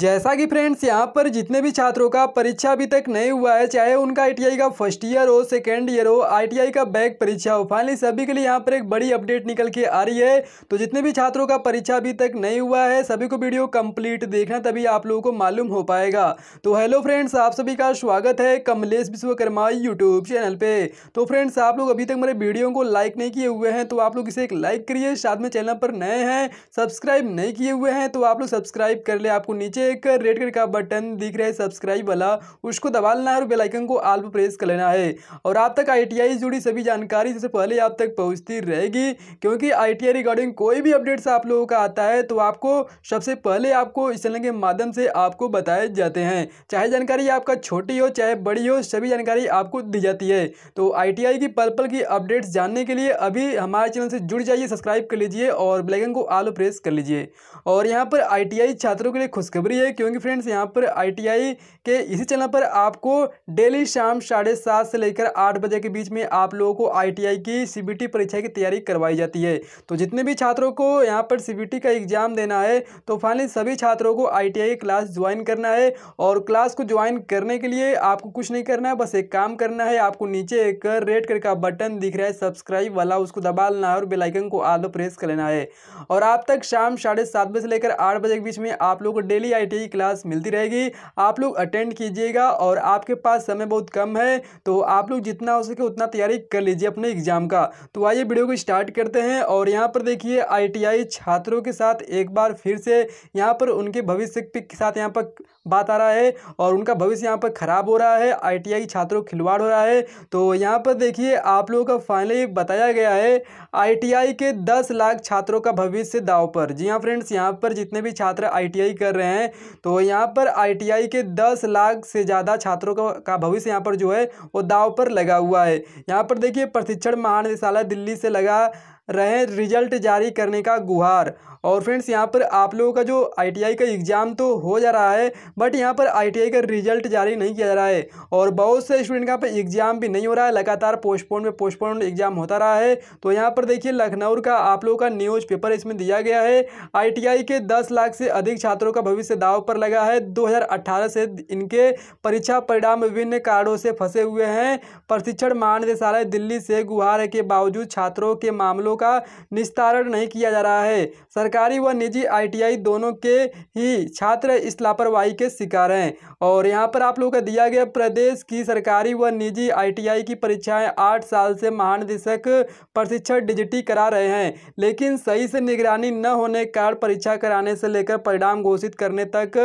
जैसा कि फ्रेंड्स यहाँ पर जितने भी छात्रों का परीक्षा अभी तक नहीं हुआ है चाहे उनका आईटीआई का फर्स्ट ईयर हो सेकेंड ईयर हो आईटीआई का बैक परीक्षा हो फाइनली सभी के लिए यहाँ पर एक बड़ी अपडेट निकल के आ रही है तो जितने भी छात्रों का परीक्षा अभी तक नहीं हुआ है सभी को वीडियो कंप्लीट देखना तभी आप लोगों को मालूम हो पाएगा तो हेलो फ्रेंड्स आप सभी का स्वागत है कमलेश विश्वकर्मा यूट्यूब चैनल पर तो फ्रेंड्स आप लोग अभी तक मेरे वीडियो को लाइक नहीं किए हुए हैं तो आप लोग इसे एक लाइक करिए साथ में चैनल पर नए हैं सब्सक्राइब नहीं किए हुए हैं तो आप लोग सब्सक्राइब कर ले आपको नीचे एक रेड कलर का बटन दिख रहा है सब्सक्राइब वाला उसको दबा लेना है और बेलाइकन को आल पर प्रेस कर लेना है और आप तक आई से जुड़ी सभी जानकारी सबसे पहले आप तक पहुँचती रहेगी क्योंकि आई रिगार्डिंग कोई भी अपडेट्स आप लोगों का आता है तो आपको सबसे पहले आपको इस चैनल के माध्यम से आपको बताए जाते हैं चाहे जानकारी आपका छोटी हो चाहे बड़ी हो सभी जानकारी आपको दी जाती है तो आई की पल पल की अपडेट्स जानने के लिए अभी हमारे चैनल से जुड़ जाइए सब्सक्राइब कर लीजिए और ब्लैकन को आलो प्रेस कर लीजिए और यहाँ पर आई छात्रों के लिए खुशखबरी जरूरी है क्योंकि फ्रेंड्स यहाँ पर आईटीआई के इसी चैनल पर आपको डेली शाम साढ़े सात से लेकर आठ बजे के बीच में आप लोगों को आईटीआई की सीबीटी परीक्षा की तैयारी करवाई जाती है तो जितने भी छात्रों को यहाँ पर सीबीटी का एग्ज़ाम देना है तो फाइनली सभी छात्रों को आईटीआई क्लास ज्वाइन करना है और क्लास को ज्वाइन करने के लिए आपको कुछ नहीं करना है बस एक काम करना है आपको नीचे एक रेड कलर का बटन दिख रहा है सब्सक्राइब वाला उसको दबा लेना है और बेलाइकन को आलो प्रेस कर लेना है और आप तक शाम साढ़े सात बजे से लेकर आठ बजे के बीच में आप लोग को डेली आई आई की क्लास मिलती रहेगी आप लोग अटेंड कीजिएगा और आपके पास समय बहुत कम है तो आप लोग जितना हो सके उतना तैयारी कर लीजिए अपने एग्जाम का तो आइए वीडियो को स्टार्ट करते हैं और यहाँ पर देखिए आई छात्रों के साथ एक बार फिर से यहाँ पर उनके भविष्य के साथ यहाँ पर बात आ रहा है और उनका भविष्य यहाँ पर ख़राब हो रहा है आईटीआई छात्रों खिलवाड़ हो रहा है तो यहाँ पर देखिए आप लोगों का फाइनली बताया गया है आईटीआई के 10 लाख छात्रों का भविष्य दाव पर जी हाँ फ्रेंड्स यहाँ पर जितने भी छात्र आईटीआई कर रहे हैं तो यहाँ पर आईटीआई के दस लाख से ज़्यादा छात्रों का, का भविष्य यहाँ पर जो है वो दाव पर लगा हुआ है यहाँ पर देखिए प्रशिक्षण महानिदेशालय दिल्ली से लगा रहे रिजल्ट जारी करने का गुहार और फ्रेंड्स यहाँ पर आप लोगों का जो आईटीआई का एग्ज़ाम तो हो जा रहा है बट यहाँ पर आईटीआई का रिजल्ट जारी नहीं किया जा रहा है और बहुत से स्टूडेंट यहाँ पर एग्ज़ाम भी नहीं हो रहा है लगातार पोस्टपोन में पोस्टपोन एग्ज़ाम होता रहा है तो यहाँ पर देखिए लखनऊ का आप लोगों का न्यूज़ पेपर इसमें दिया गया है आई के दस लाख से अधिक छात्रों का भविष्य दाव पर लगा है दो से इनके परीक्षा परिणाम विभिन्न कारणों से फंसे हुए हैं प्रशिक्षण महानिदेशालय दिल्ली से गुहार के बावजूद छात्रों के मामलों मुद्दों का निस्तारण नहीं किया जा रहा है सरकारी व निजी आईटीआई दोनों के ही छात्र इस लापरवाही के शिकार हैं और यहाँ पर आप लोगों का दिया गया प्रदेश की सरकारी व निजी आईटीआई की परीक्षाएं आठ साल से महानिदेशक प्रशिक्षण डिजिटी करा रहे हैं लेकिन सही से निगरानी न होने के कारण परीक्षा कराने से लेकर परिणाम घोषित करने तक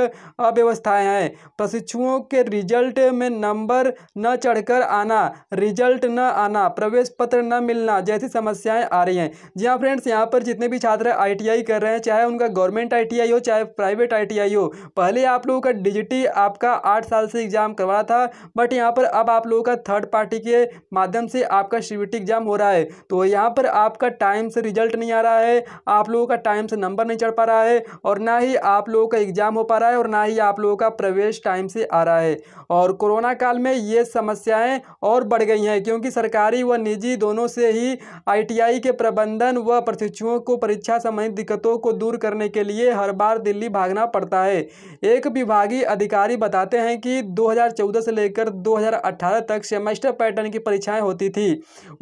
अव्यवस्थाएं हैं प्रशिक्षुओं के रिजल्ट में नंबर न चढ़कर आना रिजल्ट न आना प्रवेश पत्र न मिलना जैसी समस्याएं आ रही हैं हैं जी हाँ फ्रेंड्स यहाँ पर जितने भी छात्र आई कर रहे हैं चाहे उनका गवर्नमेंट आई हो चाहे प्राइवेट आई हो पहले आप लोगों का डिजिटी आपका आठ साल से एग्ज़ाम करवाना था बट यहाँ पर अब आप लोगों का थर्ड पार्टी के माध्यम से आपका सीबीटी एग्ज़ाम हो रहा है तो यहाँ पर आपका टाइम से रिजल्ट नहीं आ रहा है आप लोगों का टाइम से नंबर नहीं चढ़ पा रहा है और ना ही आप लोगों का एग्ज़ाम हो पा रहा है और ना ही आप लोगों का प्रवेश टाइम से आ रहा है और कोरोना काल में ये समस्याएं और बढ़ गई हैं क्योंकि सरकारी व निजी दोनों से ही आईटीआई के प्र प्रबंधन व प्रशिक्षुओं को परीक्षा संबंधित दिक्कतों को दूर करने के लिए हर बार दिल्ली भागना पड़ता है एक विभागीय अधिकारी बताते हैं कि 2014 से लेकर 2018 तक सेमेस्टर पैटर्न की परीक्षाएं होती थी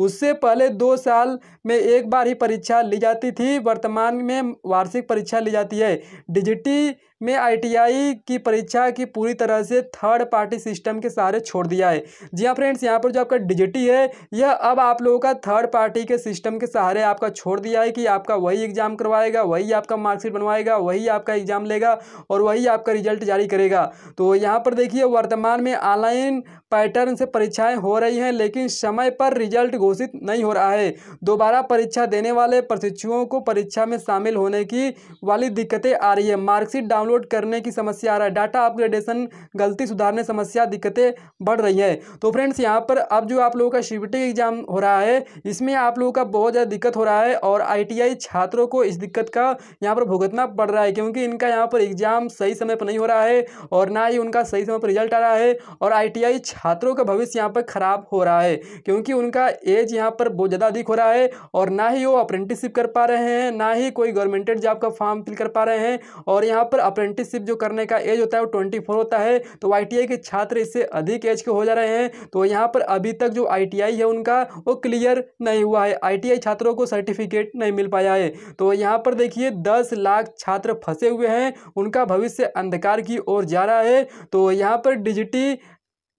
उससे पहले दो साल में एक बार ही परीक्षा ली जाती थी वर्तमान में वार्षिक परीक्षा ली जाती है डिजिटी में आईटीआई की परीक्षा की पूरी तरह से थर्ड पार्टी सिस्टम के सहारे छोड़ दिया है जी हाँ फ्रेंड्स यहाँ पर जो आपका डिजिटी है यह अब आप लोगों का थर्ड पार्टी के सिस्टम के सहारे आपका छोड़ दिया है कि आपका वही एग्ज़ाम करवाएगा वही आपका मार्कशीट बनवाएगा वही आपका एग्ज़ाम लेगा और वही आपका रिजल्ट जारी करेगा तो यहाँ पर देखिए वर्तमान में ऑनलाइन पैटर्न से परीक्षाएं हो रही हैं लेकिन समय पर रिजल्ट घोषित नहीं हो रहा है दोबारा परीक्षा देने वाले प्रशिक्षुओं को परीक्षा में शामिल होने की वाली दिक्कतें आ रही है मार्कशीट डाउनलोड डाउनलोड करने की समस्या आ रहा है डाटा अपग्रेडेशन गलती सुधारने समस्या दिक्कतें बढ़ रही है तो फ्रेंड्स यहाँ पर अब जो आप लोगों का शिवटेक एग्जाम हो रहा है इसमें आप लोगों का बहुत ज़्यादा दिक्कत हो रहा है और आई छात्रों को इस दिक्कत का यहाँ पर भुगतना पड़ रहा है क्योंकि इनका यहाँ पर एग्जाम सही समय पर नहीं हो रहा है और ना ही उनका सही समय पर रिजल्ट आ रहा है और आई छात्रों का भविष्य यहाँ पर ख़राब हो रहा है क्योंकि उनका एज यहाँ पर बहुत ज़्यादा अधिक हो रहा है और ना ही वो अप्रेंटिसशिप कर पा रहे हैं ना ही कोई गवर्नमेंटेड जॉब का फॉर्म फिल कर पा रहे हैं और यहाँ पर अप्रेंटिसशिप जो करने का एज होता है वो ट्वेंटी होता है तो आई के छात्र इससे अधिक एज के हो जा रहे हैं तो यहाँ पर अभी तक जो आई है उनका वो क्लियर नहीं हुआ है आई छात्रों को सर्टिफिकेट नहीं मिल पाया है तो यहाँ पर देखिए दस लाख छात्र फंसे हुए हैं उनका भविष्य अंधकार की ओर जा रहा है तो यहाँ पर डिजिटी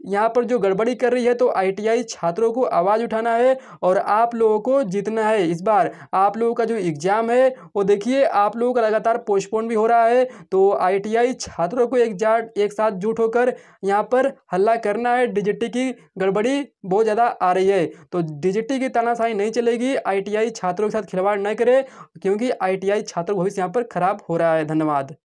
यहाँ पर जो गड़बड़ी कर रही है तो आईटीआई छात्रों को आवाज़ उठाना है और आप लोगों को जीतना है इस बार आप लोगों का जो एग्ज़ाम है वो देखिए आप लोगों का लगातार पोस्टपोन भी हो रहा है तो आईटीआई छात्रों को एक जा एक साथ जुट होकर यहाँ पर हल्ला करना है डीजीटी की गड़बड़ी बहुत ज़्यादा आ रही है तो डीजीटी की तानाशाही नहीं चलेगी आई छात्रों के साथ खिलवाड़ न करे क्योंकि आई छात्रों का भविष्य यहाँ पर ख़राब हो रहा है धन्यवाद